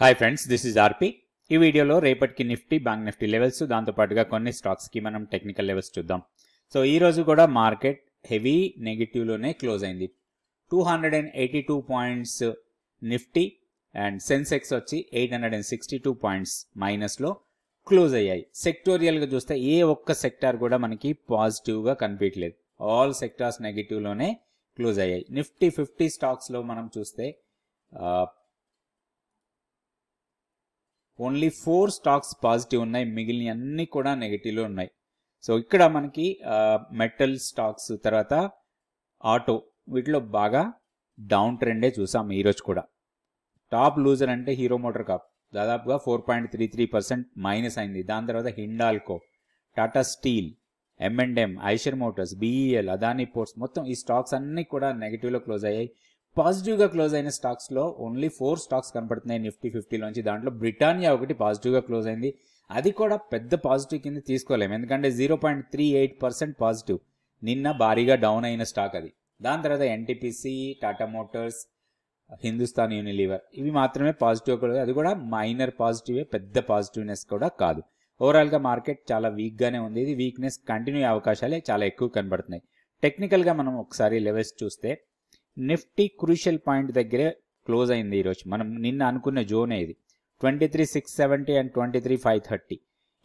hi friends this is RP ఈ వీడియోలో రేపటికి నిఫ్టీ బ్యాంక్ నిఫ్టీ లెవెల్స్ దాంతోపాటుగా కొన్ని స్టాక్స్కి మనం టెక్నికల్ లెవెల్స్ చూద్దాం సో ఈ రోజు కూడా మార్కెట్ హెవీ నెగిటివ్లోనే క్లోజ్ అయింది two hundred and eighty two points Nifty and Sensex వచ్చి eight hundred and sixty two points మైనస్లో క్లోజ్ అయ్యాయి సెక్టోరియల్గా చూస్తే ఏ ఒక్క సెక్టార్ కూడా మనకి పాజిటివ్గా కనిపించలేదు ఆల్ సెక్టార్స్ నెగిటివ్లోనే క్లోజ్ అయ్యాయి నిఫ్టీ ఫిఫ్టీ స్టాక్స్లో మనం చూస్తే ఓన్లీ ఫోర్ స్టాక్స్ పాజిటివ్ ఉన్నాయి మిగిలిన అన్ని కూడా నెగిటివ్లో ఉన్నాయి సో ఇక్కడ మనకి మెటల్ స్టాక్స్ తర్వాత ఆటో వీటిలో బాగా డౌన్ ట్రెండే చూసాం ఈరోజు కూడా టాప్ లూజర్ అంటే హీరో మోటార్ కాప్ దాదాపుగా four point three three percent minus అయింది దాని తర్వాత Hindalco Tata steel M and M Eicher motors BEL Adani ports మొత్తం ఈ స్టాక్స్ అన్నీ కూడా నెగిటివ్లో క్లోజ్ అయ్యాయి పాజిటివ్గా క్లోజ్ అయిన స్టాక్స్లో ఓన్లీ ఫోర్ స్టాక్స్ కనపడుతున్నాయి నిఫ్టీ ఫిఫ్టీలోంచి దాంట్లో బ్రిటానియా ఒకటి పాజిటివ్గా క్లోజ్ అయింది అది కూడా పెద్ద పాజిటివ్ కింద తీసుకోలేము ఎందుకంటే zero point three eight percent positive నిన్న భారీగా డౌన్ అయిన స్టాక్ అది దాని తర్వాత NTPC Tata motors Hindustan Unilever ఇవి మాత్రమే పాజిటివ్ కూడా అది కూడా మైనర్ పాజిటివే పెద్ద పాజిటివ్నెస్ కూడా కాదు ఓవరాల్గా మార్కెట్ చాలా వీక్గానే ఉంది ఇది వీక్నెస్ కంటిన్యూ అవకాశాలే చాలా ఎక్కువ కనబడుతున్నాయి టెక్నికల్గా మనం ఒకసారి లెవెల్స్ చూస్తే నిఫ్టీ క్రూషియల్ పాయింట్ దగ్గరే క్లోజ్ అయింది ఈరోజు మనం నిన్న అనుకున్న జోనే ఇది twenty three six seventy and twenty three five thirty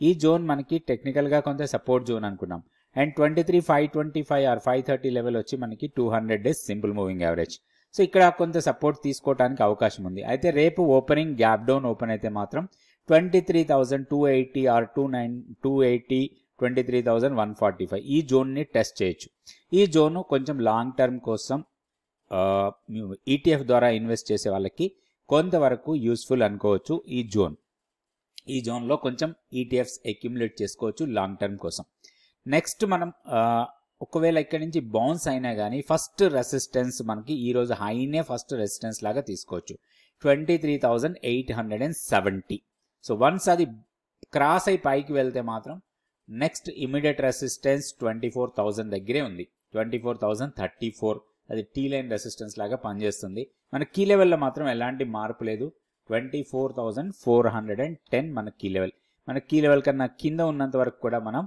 ఈ జోన్ మనకి టెక్నికల్గా కొంత సపోర్ట్ జోన్ అనుకున్నాం and twenty three five twenty five or five thirty level వచ్చి మనకి two hundred days simple moving average so ఇక్కడ కొంత సపోర్ట్ తీసుకోవడానికి అవకాశం ఉంది అయితే రేపు ఓపెనింగ్ గ్యాప్ డౌన్ ఓపెన్ అయితే మాత్రం twenty three thousand two eighty or two nine two eighty twenty three thousand one forty five ఈ జోన్ని టెస్ట్ చేయొచ్చు ఈ జోన్ కొంచెం లాంగ్ టర్మ్ కోసం ఈటీఎఫ్ e ద్వారా ఇన్వెస్ట్ చేసే వాళ్ళకి కొంతవరకు యూస్ఫుల్ అనుకోవచ్చు ఈ జోన్ ఈ జోన్లో కొంచెం ఈటీఎఫ్స్ e అక్యుములేట్ చేసుకోవచ్చు లాంగ్ టర్మ్ కోసం నెక్స్ట్ మనం ఒకవేళ ఇక్కడ నుంచి బౌన్స్ అయినా కానీ ఫస్ట్ రెసిస్టెన్స్ మనకి ఈరోజు హైనే ఫస్ట్ రెసిస్టెన్స్ లాగా తీసుకోవచ్చు twenty three eight hundred and seventy so once అది క్రాస్ అయి పైకి వెళ్తే మాత్రం next immediate resistance twenty four thousand దగ్గరే ఉంది ట్వంటీ ఫోర్ థర్టీ ఫోర్ అది టీ లైన్ రెసిస్టెన్స్ లాగా పనిచేస్తుంది మన కీ లెవెల్లో మాత్రం ఎలాంటి మార్పు లేదు twenty four thousand four hundred and ten మన కీ లెవెల్ మన కీ లెవెల్ కన్నా కింద ఉన్నంత వరకు కూడా మనం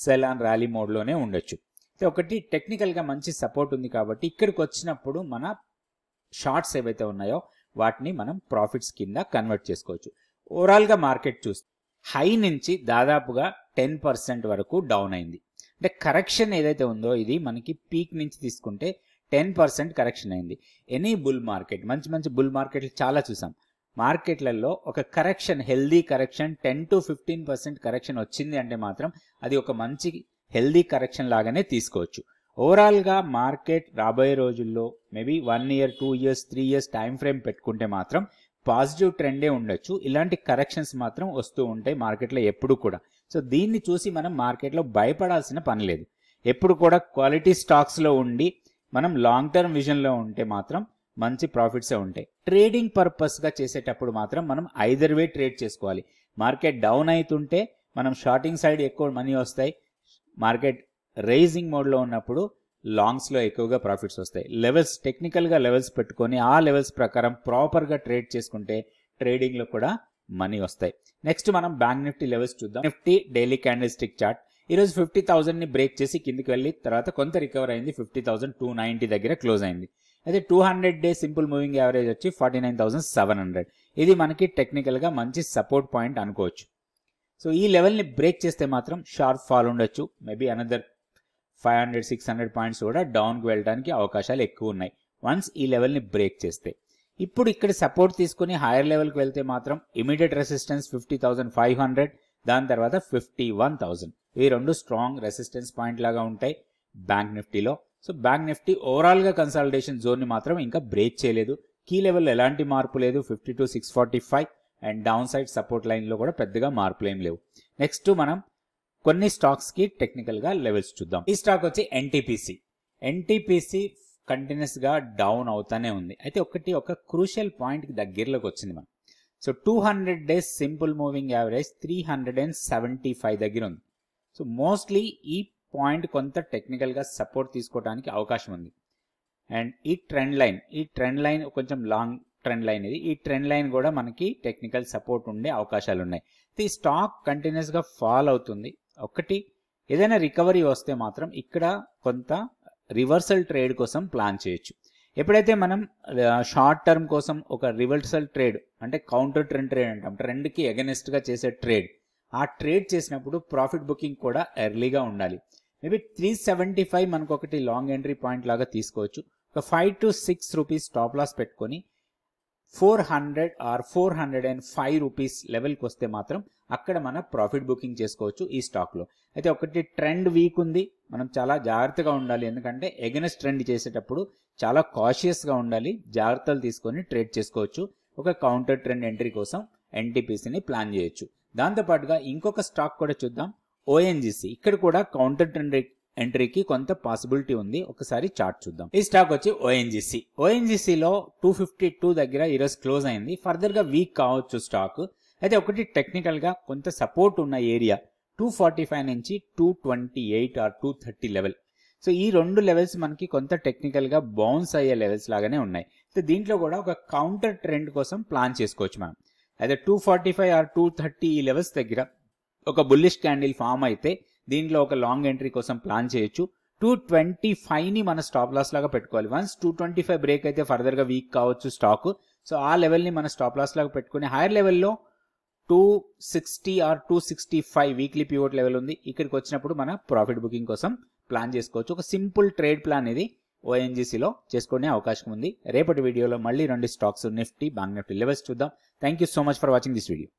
సెల్ ఆన్ ర్యాలీ మోడ్లోనే ఉండొచ్చు అయితే ఒకటి టెక్నికల్గా మంచి సపోర్ట్ ఉంది కాబట్టి ఇక్కడికి వచ్చినప్పుడు మన షార్ట్స్ ఏవైతే ఉన్నాయో వాటిని మనం ప్రాఫిట్స్ కింద కన్వర్ట్ చేసుకోవచ్చు ఓవరాల్గా మార్కెట్ చూస్తే హై నుంచి దాదాపుగా టెన్ పర్సెంట్ వరకు డౌన్ అయింది అంటే కరెక్షన్ ఏదైతే ఉందో ఇది మనకి పీక్ నుంచి తీసుకుంటే టెన్ పర్సెంట్ కరెక్షన్ అయింది ఎనీ బుల్ మార్కెట్ మంచి మంచి బుల్ మార్కెట్లు చాలా చూసాం మార్కెట్లలో ఒక correction healthy correction ten to fifteen percent correction వచ్చింది అంటే మాత్రం అది ఒక మంచి హెల్దీ కరెక్షన్ లాగానే తీసుకోవచ్చు ఓవరాల్గా మార్కెట్ రాబోయే రోజుల్లో maybe one year two years three years time frame పెట్టుకుంటే మాత్రం పాజిటివ్ ట్రెండే ఉండొచ్చు ఇలాంటి కరెక్షన్స్ మాత్రం వస్తూ ఉంటాయి మార్కెట్లో ఎప్పుడు కూడా సో దీన్ని చూసి మనం మార్కెట్లో భయపడాల్సిన పని లేదు ఎప్పుడు కూడా క్వాలిటీ స్టాక్స్లో ఉండి మనం లాంగ్ టర్మ్ విజన్లో ఉంటే మాత్రం మంచి ప్రాఫిట్సే ఉంటాయి ట్రేడింగ్ పర్పస్గా చేసేటప్పుడు మాత్రం మనం ఐదర్ వే ట్రేడ్ చేసుకోవాలి మార్కెట్ డౌన్ అవుతుంటే మనం షార్టింగ్ సైడ్ ఎక్కువ మనీ వస్తాయి మార్కెట్ రైజింగ్ మోడ్లో ఉన్నప్పుడు లాంగ్స్లో ఎక్కువగా ప్రాఫిట్స్ వస్తాయి లెవెల్స్ టెక్నికల్గా లెవెల్స్ పెట్టుకొని ఆ లెవెల్స్ ప్రకారం ప్రాపర్గా ట్రేడ్ చేసుకుంటే ట్రేడింగ్లో కూడా మనీ వస్తాయి నెక్స్ట్ మనం బ్యాంక్ నిఫ్టీ లెవెల్స్ చూద్దాం Nifty daily candle stick chart ఈరోజు ఫిఫ్టీ థౌసండ్ని బ్రేక్ చేసి కిందికి వెళ్ళి తర్వాత కొంత రికవర్ అయింది ఫిఫ్టీ థౌసండ్ టూ నైంటీ దగ్గర క్లోజ్ అయింది అయితే two hundred day simple moving average వచ్చి forty nine thousand seven hundred ఇది మనకి టెక్నికల్గా మంచి సపోర్ట్ పాయింట్ అనుకోవచ్చు సో ఈ లెవెల్ని బ్రేక్ చేస్తే మాత్రం షార్ప్ ఫాల్ ఉండొచ్చు maybe another five hundred six hundred points కూడా డౌన్కి వెళ్ళడానికి అవకాశాలు ఎక్కువ ఉన్నాయి వన్స్ ఈ లెవెల్ని బ్రేక్ చేస్తే ఇప్పుడు ఇక్కడ సపోర్ట్ తీసుకుని హైయర్ లెవెల్కి వెళ్తే మాత్రం immediate resistance fifty thousand five hundred దాని తర్వాత ఫిఫ్టీ వన్ థౌసండ్ ఈ రెండు స్ట్రాంగ్ రెసిస్టెన్స్ పాయింట్ లాగా ఉంటాయి బ్యాంక్ నిఫ్టీలో సో బ్యాంక్ నిఫ్టీ ఓవరాల్గా జోన్ జోన్ని మాత్రం ఇంకా బ్రేక్ చేయలేదు కీ లెవెల్ ఎలాంటి మార్పు లేదు fifty two six forty five and down side support లైన్లో కూడా పెద్దగా మార్పులు ఏం లేవు నెక్స్ట్ మనం కొన్ని స్టాక్స్కి టెక్నికల్గా లెవెల్స్ చూద్దాం ఈ స్టాక్ వచ్చి ఎన్టీపీసీ ఎన్టీపీసీ కంటిన్యూస్గా డౌన్ అవుతానే ఉంది అయితే ఒకటి ఒక క్రూషియల్ పాయింట్కి దగ్గరలోకి వచ్చింది మనం so two hundred days simple moving average three hundred and seventy five దగ్గర ఉంది సో మోస్ట్లీ ఈ పాయింట్ కొంత టెక్నికల్గా సపోర్ట్ తీసుకోవడానికి అవకాశం ఉంది అండ్ ఈ ట్రెండ్ లైన్ ఈ ట్రెండ్ లైన్ కొంచెం లాంగ్ ట్రెండ్ లైన్ ఇది ఈ ట్రెండ్ లైన్ కూడా మనకి టెక్నికల్ సపోర్ట్ ఉండే అవకాశాలు ఉన్నాయి ఈ స్టాక్ కంటిన్యూస్గా ఫాల్ అవుతుంది ఒకటి ఏదైనా రికవరీ వస్తే మాత్రం ఇక్కడ కొంత రివర్సల్ ట్రేడ్ కోసం ప్లాన్ చేయొచ్చు ఎప్పుడైతే మనం షార్ట్ టర్మ్ కోసం ఒక రివర్సల్ ట్రేడ్ అంటే కౌంటర్ ట్రెండ్ ట్రేడ్ అంటాం ట్రెండ్కి అగెనిస్ట్గా చేసే ట్రేడ్ ఆ ట్రేడ్ చేసినప్పుడు ప్రాఫిట్ బుకింగ్ కూడా ఎర్లీగా ఉండాలి మేబీ త్రీ సెవెంటీ ఫైవ్ మనకు ఒకటి లాంగ్ ఎంట్రీ పాయింట్ లాగా తీసుకోవచ్చు ఒక five to six rupees stop loss పెట్టుకొని four hundred or four hundred and five rupees లెవెల్కి వస్తే మాత్రం అక్కడ మనం ప్రాఫిట్ బుకింగ్ చేసుకోవచ్చు ఈ స్టాక్లో అయితే ఒకటి ట్రెండ్ వీక్ ఉంది మనం చాలా జాగ్రత్తగా ఉండాలి ఎందుకంటే ఎగనెస్ట్ ట్రెండ్ చేసేటప్పుడు చాలా కాషియస్గా ఉండాలి జాగ్రత్తలు తీసుకొని ట్రేడ్ చేసుకోవచ్చు ఒక కౌంటర్ ట్రెండ్ ఎంట్రీ కోసం ఎన్టీపీసీని ప్లాన్ చేయొచ్చు దాంతోపాటుగా ఇంకొక స్టాక్ కూడా చూద్దాం ఓఎన్జిసి ఇక్కడ కూడా కౌంటర్ ట్రెండ్ ఎంట్రీకి కొంత పాసిబిలిటీ ఉంది ఒకసారి చార్ట్ చూద్దాం ఈ స్టాక్ వచ్చి ఓఎన్జిసి ఓఎన్జిసిలో టూ ఫిఫ్టీ టూ దగ్గర ఈరోజు క్లోజ్ అయింది ఫర్దర్గా వీక్ కావచ్చు స్టాక్ అయితే ఒకటి టెక్నికల్గా కొంత సపోర్ట్ ఉన్న ఏరియా టూ ఫార్టీ ఫైవ్ నుంచి two twenty eight or two thirty level so ఈ రెండు లెవెల్స్ మనకి కొంత టెక్నికల్గా బౌన్స్ అయ్యే లెవెల్స్ లాగానే ఉన్నాయి దీంట్లో కూడా ఒక కౌంటర్ ట్రెండ్ కోసం ప్లాన్ చేసుకోవచ్చు మనం అయితే two forty five or two thirty ఈ లెవెల్స్ దగ్గర ఒక బుల్లిష్ క్యాండిల్ ఫామ్ అయితే దీంట్లో ఒక లాంగ్ ఎంట్రీ కోసం ప్లాన్ చేయొచ్చు టూ ట్వంటీ ఫైవ్ని మన స్టాప్ లాస్ లాగా పెట్టుకోవాలి once two twenty five break అయితే ఫర్దర్గా వీక్ కావచ్చు స్టాక్ సో ఆ లెవెల్ని మన స్టాప్ లాస్ లాగా పెట్టుకుని హైయర్ లెవెల్లో two sixty or two sixty five weekly pivot level ఉంది ఇక్కడికి వచ్చినప్పుడు మన ప్రాఫిట్ బుకింగ్ కోసం ప్లాన్ చేసుకోవచ్చు ఒక సింపుల్ ట్రేడ్ ప్లాన్ ఇది ఓఎన్జీసీలో చేసుకునే అవకాశం ఉంది రేపటి వీడియోలో మళ్ళీ రెండు stocks Nifty bank Nifty levels చూద్దాం thank you so much for watching this video